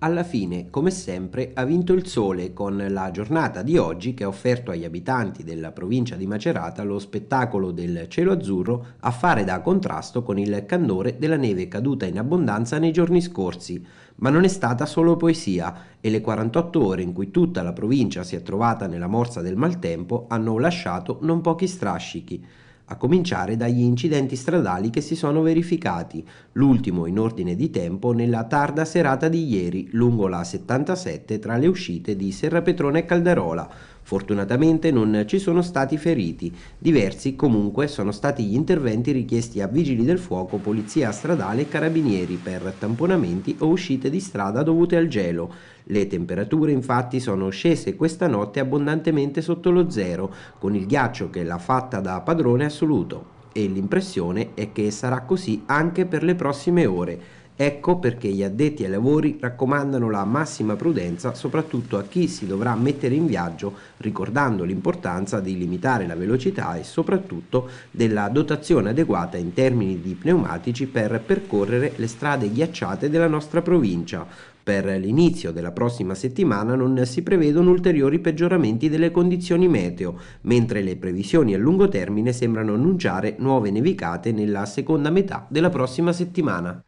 Alla fine, come sempre, ha vinto il sole con la giornata di oggi che ha offerto agli abitanti della provincia di Macerata lo spettacolo del cielo azzurro a fare da contrasto con il candore della neve caduta in abbondanza nei giorni scorsi. Ma non è stata solo poesia e le 48 ore in cui tutta la provincia si è trovata nella morsa del maltempo hanno lasciato non pochi strascichi a cominciare dagli incidenti stradali che si sono verificati, l'ultimo in ordine di tempo nella tarda serata di ieri lungo la 77 tra le uscite di Serrapetrone e Caldarola, Fortunatamente non ci sono stati feriti. Diversi comunque sono stati gli interventi richiesti a vigili del fuoco, polizia stradale e carabinieri per tamponamenti o uscite di strada dovute al gelo. Le temperature infatti sono scese questa notte abbondantemente sotto lo zero, con il ghiaccio che l'ha fatta da padrone assoluto e l'impressione è che sarà così anche per le prossime ore. Ecco perché gli addetti ai lavori raccomandano la massima prudenza soprattutto a chi si dovrà mettere in viaggio ricordando l'importanza di limitare la velocità e soprattutto della dotazione adeguata in termini di pneumatici per percorrere le strade ghiacciate della nostra provincia. Per l'inizio della prossima settimana non si prevedono ulteriori peggioramenti delle condizioni meteo, mentre le previsioni a lungo termine sembrano annunciare nuove nevicate nella seconda metà della prossima settimana.